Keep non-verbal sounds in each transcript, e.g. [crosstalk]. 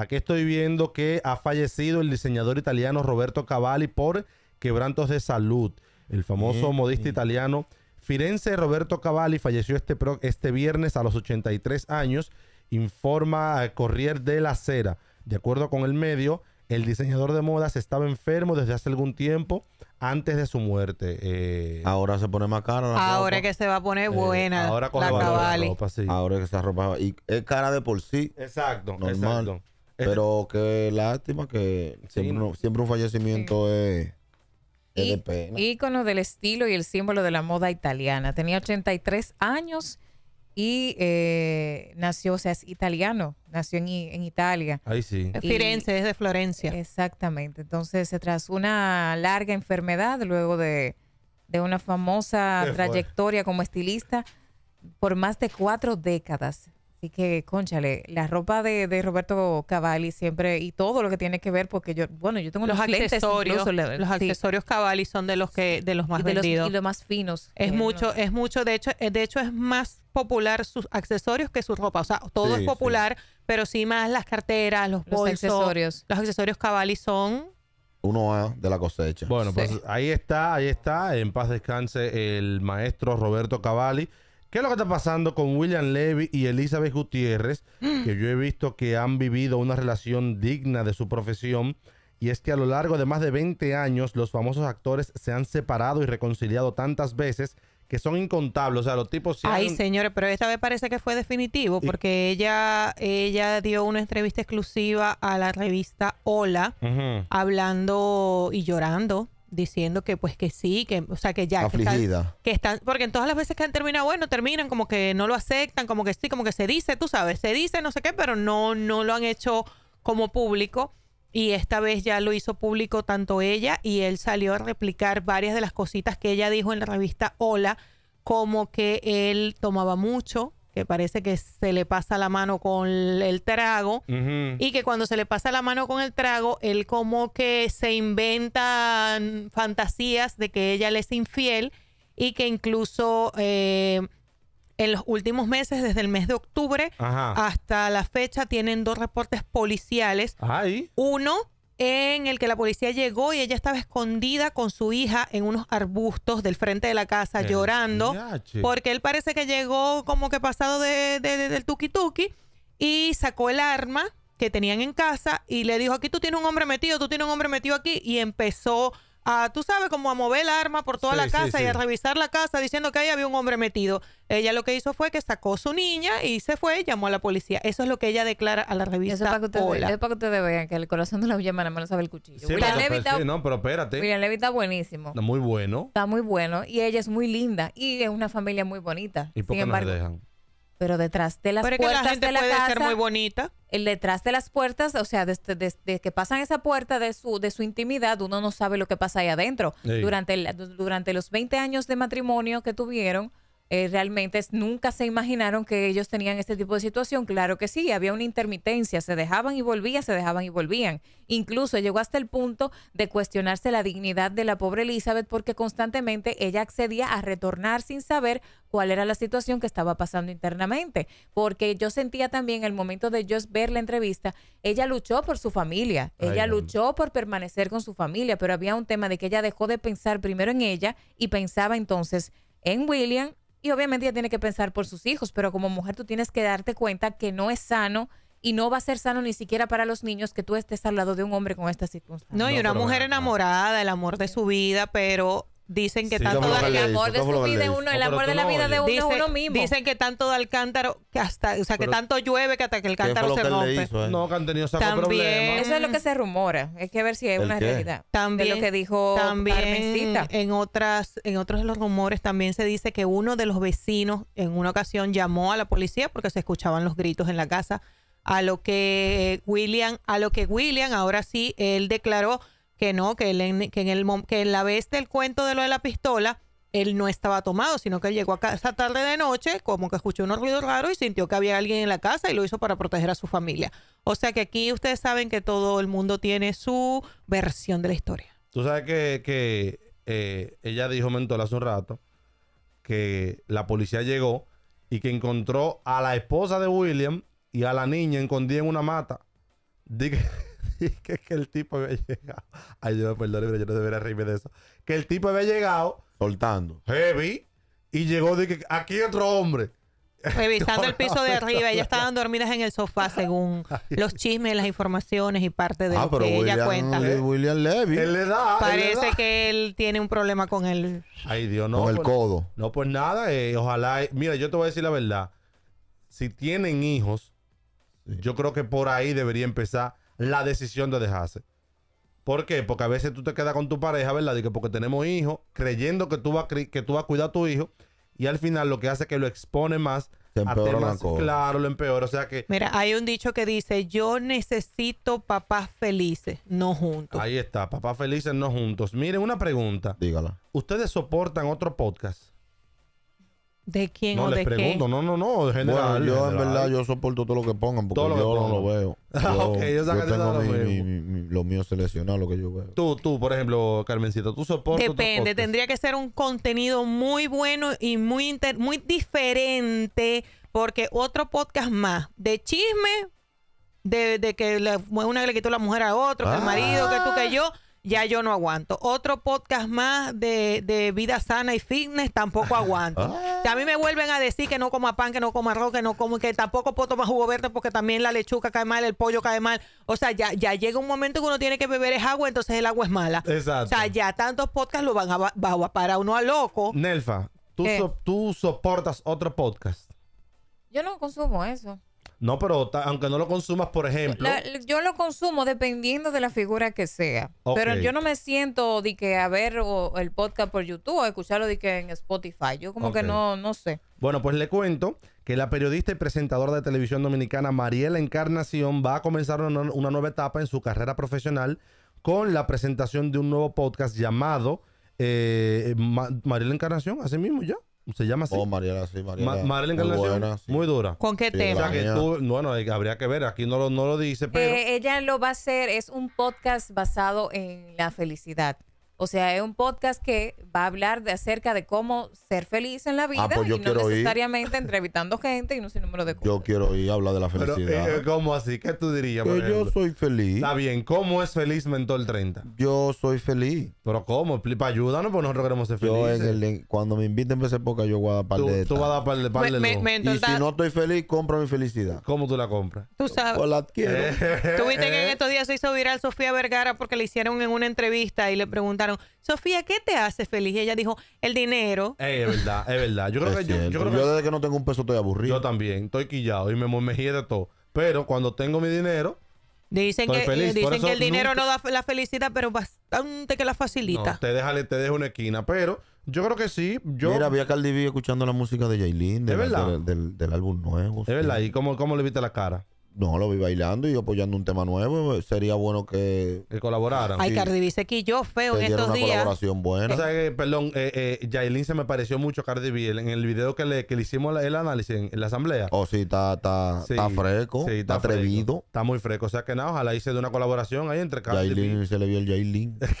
Aquí estoy viendo que ha fallecido el diseñador italiano Roberto Cavalli por quebrantos de salud. El famoso modista italiano Firenze Roberto Cavalli falleció este, este viernes a los 83 años, informa Corrier de la Cera. De acuerdo con el medio, el diseñador de modas estaba enfermo desde hace algún tiempo antes de su muerte. Eh. ahora se pone más cara. La ahora que se va a poner eh, buena. ahora la, ropa, sí. Ahora que está ropa y es cara de por sí. Exacto, normal. exacto. Pero qué lástima que siempre, un fallecimiento es, de pena. Ícono del estilo y el símbolo de la moda italiana. Tenía 83 años y eh, nació, o sea, es italiano, nació en, Italia. Ahí sí. Firenze, es de Florencia. Exactamente. Entonces, tras una larga enfermedad, luego de, de una famosa trayectoria como estilista, por más de cuatro décadas Así que, conchale, la ropa de, Roberto Cavalli siempre y todo lo que tiene que ver, porque yo, bueno, yo tengo los accesorios, los accesorios Cavalli son de los que de los más y de los, más finos. Es mucho, es mucho. De hecho, eh, de hecho es más popular sus accesorios que su ropa. O sea, todo es popular, pero sí más las carteras, los, los accesorios. Los accesorios Cavalli son uno de la cosecha. Bueno, pues ahí está, ahí está. En paz descanse el maestro Roberto Cavalli. ¿Qué es lo que está pasando con William Levy y Elizabeth Gutiérrez? [gasps] Que yo he visto que han vivido una relación digna de su profesión. Y es que a lo largo de más de 20 años, los famosos actores se han separado y reconciliado tantas veces que son incontables. O sea, los tipos. Ay, señores, pero esta vez parece que fue definitivo, porque ella, ella dio una entrevista exclusiva a la revista Hola, hablando y llorando diciendo que pues que sí, que o sea que ya que están, porque en todas las veces que han terminado bueno, terminan como que no lo aceptan, como que sí, como que se dice, tú sabes, se dice no sé qué, pero no no lo han hecho como público y esta vez ya lo hizo público tanto ella y él salió a replicar varias de las cositas que ella dijo en la revista Hola, como que él tomaba mucho, que parece que se le pasa la mano con el trago y que cuando se le pasa la mano con el trago, él como que se inventa fantasías de que ella le es infiel y que incluso eh, en los últimos meses, desde el mes de octubre hasta la fecha, tienen dos reportes policiales. Uno en el que la policía llegó y ella estaba escondida con su hija en unos arbustos del frente de la casa llorando, porque él parece que llegó como que pasado de, del tuki tuki y sacó el arma que tenían en casa y le dijo, aquí tú tienes un hombre metido, tú tienes un hombre metido aquí y empezó Ah, tú sabes, como a mover el arma por toda la casa y a revisar la casa diciendo que ahí había un hombre metido. Ella lo que hizo fue que sacó a su niña y se fue y llamó a la policía. Eso es lo que ella declara a la revista. Eso es para que ustedes, vean que el corazón de la Ullama no sabe el cuchillo. Pues, William Levy está, no, buenísimo. Está muy bueno. Está muy bueno y ella es muy linda y es una familia muy bonita. ¿Y por qué no dejan? Pero detrás de las pero la gente de la puede casa, ser muy bonita el detrás de las puertas, o sea, desde, este, que pasan esa puerta de su, de su intimidad, uno no sabe lo que pasa ahí adentro. Durante, durante los 20 años de matrimonio que tuvieron, eh, realmente nunca se imaginaron que ellos tenían este tipo de situación. Claro que sí, había una intermitencia, se dejaban y volvían, se dejaban y volvían. Incluso llegó hasta el punto de cuestionarse la dignidad de la pobre Elizabeth porque constantemente ella accedía a retornar sin saber cuál era la situación que estaba pasando internamente. Porque yo sentía también el momento de yo ver la entrevista, ella luchó por su familia, ella luchó por permanecer con su familia, pero había un tema de que ella dejó de pensar primero en ella y pensaba entonces en William y obviamente ella tiene que pensar por sus hijos, pero como mujer tú tienes que darte cuenta que no es sano y no va a ser sano ni siquiera para los niños que tú estés al lado de un hombre con estas circunstancias. No, y una mujer enamorada, el amor de su vida, pero Dicen que tanto el de uno, el amor de la vida de uno Dicen que tanto de alcántaro hasta, o sea, que tanto llueve que hasta que el cántaro se rompe. No, que han tenido También, Eso es lo que se rumora, hay que ver si es una realidad. También lo que dijo también en otras en otros de los rumores también se dice que uno de los vecinos en una ocasión llamó a la policía porque se escuchaban los gritos en la casa, a lo que William, a lo que William ahora sí él declaró que no, que, en, que en, el, que en la vez del cuento de lo de la pistola, él no estaba tomado, sino que llegó a casa tarde de noche, como que escuchó unos ruidos raros y sintió que había alguien en la casa y lo hizo para proteger a su familia. O sea que aquí ustedes saben que todo el mundo tiene su versión de la historia. Tú sabes que, que eh, ella dijo, Mentor, hace un rato, que la policía llegó y que encontró a la esposa de William y a la niña escondida en una mata. [laughs] que, el tipo había llegado. Ay, yo perdón, pero yo no debería reírme de eso. Que el tipo había llegado. Soltando. Heavy. Y llegó de que aquí otro hombre. [laughs] Revisando el piso de arriba, ellas estaban dormidas en el sofá según [laughs] los chismes, las informaciones y parte de ah, lo que William, ella cuenta. William Levy. Parece que él tiene un problema con el, Ay, Dios, no, el codo. No, pues nada, eh, ojalá. Eh, mira, yo te voy a decir la verdad. Si tienen hijos, yo creo que por ahí debería empezar la decisión de dejarse. ¿Por qué? Porque a veces tú te quedas con tu pareja, ¿verdad? Digo, porque tenemos hijos, creyendo que tú, vas, que tú vas a cuidar a tu hijo, y al final lo que hace es que lo expone más se a claro, lo empeora. O sea que. Mira, hay un dicho que dice: Yo necesito papás felices, no juntos. Ahí está, papás felices, no juntos. Miren, una pregunta. Dígala. ¿Ustedes soportan otro podcast? ¿De quién no, les pregunto. No, No, no, no, general. Bueno, yo en verdad yo soporto todo lo que pongan porque yo no lo veo. [laughs] Ah, yo, yo, tengo mi, lo mío seleccionado, lo que yo veo. Tú, tú, por ejemplo, Carmencita, tú soportas. Depende, tendría que ser un contenido muy bueno y muy, muy diferente porque otro podcast más de chisme, de, de que fue una le quitó la mujer a otro, que el marido, que tú, que ah. yo ya yo no aguanto. Otro podcast más de, de vida sana y fitness, tampoco [laughs] aguanto. Ah. Que A mí me vuelven a decir que no coma pan, que no coma arroz, que no como, que tampoco puedo tomar jugo verde porque también la lechuga cae mal, el pollo cae mal. O sea, ya, ya llega un momento que uno tiene que beber es agua, entonces el agua es mala. O sea, ya tantos podcasts lo van a, bajar para uno a loco. Nelfa, ¿tú, eh. tú soportas otro podcast. Yo no consumo eso. No, pero aunque no lo consumas, por ejemplo. yo lo consumo dependiendo de la figura que sea. Pero yo no me siento de que a ver el podcast por YouTube o escucharlo de que en Spotify. Yo como que no, no sé. Bueno, pues le cuento que la periodista y presentadora de televisión dominicana Mariela Encarnación va a comenzar una, nueva etapa en su carrera profesional con la presentación de un nuevo podcast llamado eh, Mariela Encarnación, así mismo ya se llama así. Oh, Mariela, sí, Mariela. Muy, dura. ¿Con qué tema? bueno, eh, habría que ver, aquí no lo, no lo dice, eh, pero. ella lo va a hacer, es un podcast basado en la felicidad. O sea, es un podcast que va a hablar de acerca de cómo ser feliz en la ah, vida pues y no necesariamente entrevistando gente y no sé número de cosas. Yo quiero ir a hablar de la eh, felicidad. Eh, ¿Cómo así? ¿Qué tú dirías? yo soy feliz. Está bien. ¿Cómo es feliz Mentor 30? Yo soy feliz. ¿Pero cómo? Para ayúdanos, pues nosotros queremos ser felices. Yo cuando me inviten a esa época, yo voy a dar de Tú, vas a dar par de, Y si no estoy feliz, compra mi felicidad. ¿Cómo tú la compras? Tú sabes. Pues la adquiero. Eh, Tuviste que en estos días se hizo viral Sofía Vergara porque le hicieron en una entrevista y le preguntaron Sofía, ¿qué te hace feliz? Y ella dijo, el dinero. Eh, es verdad, es verdad. Yo creo, que, yo, desde que no tengo un peso estoy aburrido. Yo también, estoy quillado y me mejía de todo. Pero cuando tengo mi dinero, Dicen, que, el dinero no da la felicidad, pero bastante que la facilita. te deja, te una esquina, pero yo creo que sí. Yo... Mira, había a escuchando la música de Jaylin del, del, álbum nuevo. Es verdad, ¿y cómo, cómo, le viste la cara? No, lo vi bailando y apoyando un tema nuevo. Sería bueno que. colaboraran. Ay, Cardi B se quilló feo en estos una colaboración buena. O sea, perdón, eh, eh se me pareció mucho a Cardi B en el video que le, que le hicimos el análisis en, la asamblea. Oh, sí, está está fresco. está atrevido. Está muy fresco. O sea que nada, ojalá hice de una colaboración ahí entre Cardi Yailin, se le vio el Yailin. [laughs]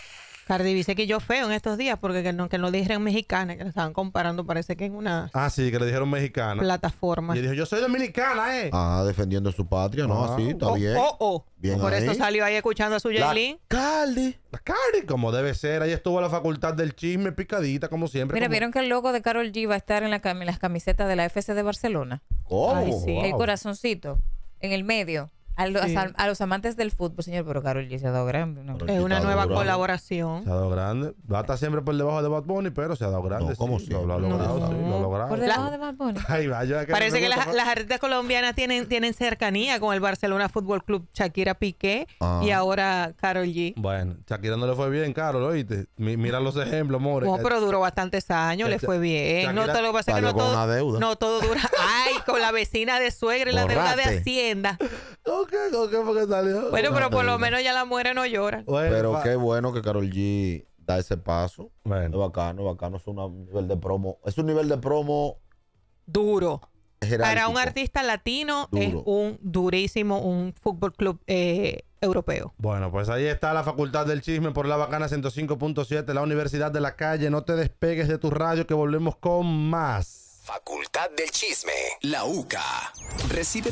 Cardi dice que yo feo en estos días porque que no, dijeron mexicana, que lo estaban comparando, parece que en una Ah, sí, que le dijeron mexicana. plataforma. Y dijo, yo soy dominicana, ¿eh? Ah, defendiendo su patria, ¿no? Así, ah. está oh, bien. oh, oh. Bien Por eso salió ahí escuchando a su La Cardi. Cardi, como debe ser. Ahí estuvo la facultad del chisme, picadita, como siempre. Mira, ¿vieron que el logo de Carol G va a estar en, la las camisetas de la FC de Barcelona? ¿Cómo? sí. El corazoncito, en el medio. A los, amantes del fútbol, señor, pero Carol G se ha dado grande. Es una nueva colaboración. Se ha dado grande. Va a siempre por debajo de Bad Bunny, pero se ha dado grande. No, ¿cómo sí? Lo, logrado, Por debajo de Bad Bunny. Parece que las, artistas colombianas tienen, tienen cercanía con el Barcelona Fútbol Club Shakira Piqué y ah. ahora Carol G. Bueno, Shakira no le fue bien, Carol, oíste. mira los ejemplos, more. No, pero eh, duró bastantes años, le fue bien. no todo lo que pasa que no todo, no todo dura. Ay, con la vecina de suegra y la deuda de Hacienda. Bueno, pero por lo menos ya la muere, no llora, pero qué bueno que Carol G da ese paso. Bueno. Es bacano, es bacano. Es un nivel de promo. Es un nivel de promo Duro. Para un artista latino es un durísimo, un fútbol club eh, europeo. Bueno, pues ahí está la Facultad del Chisme por la Bacana 105.7, la Universidad de la Calle. No te despegues de tu radio que volvemos con más. Facultad del Chisme, la UCA. Recibe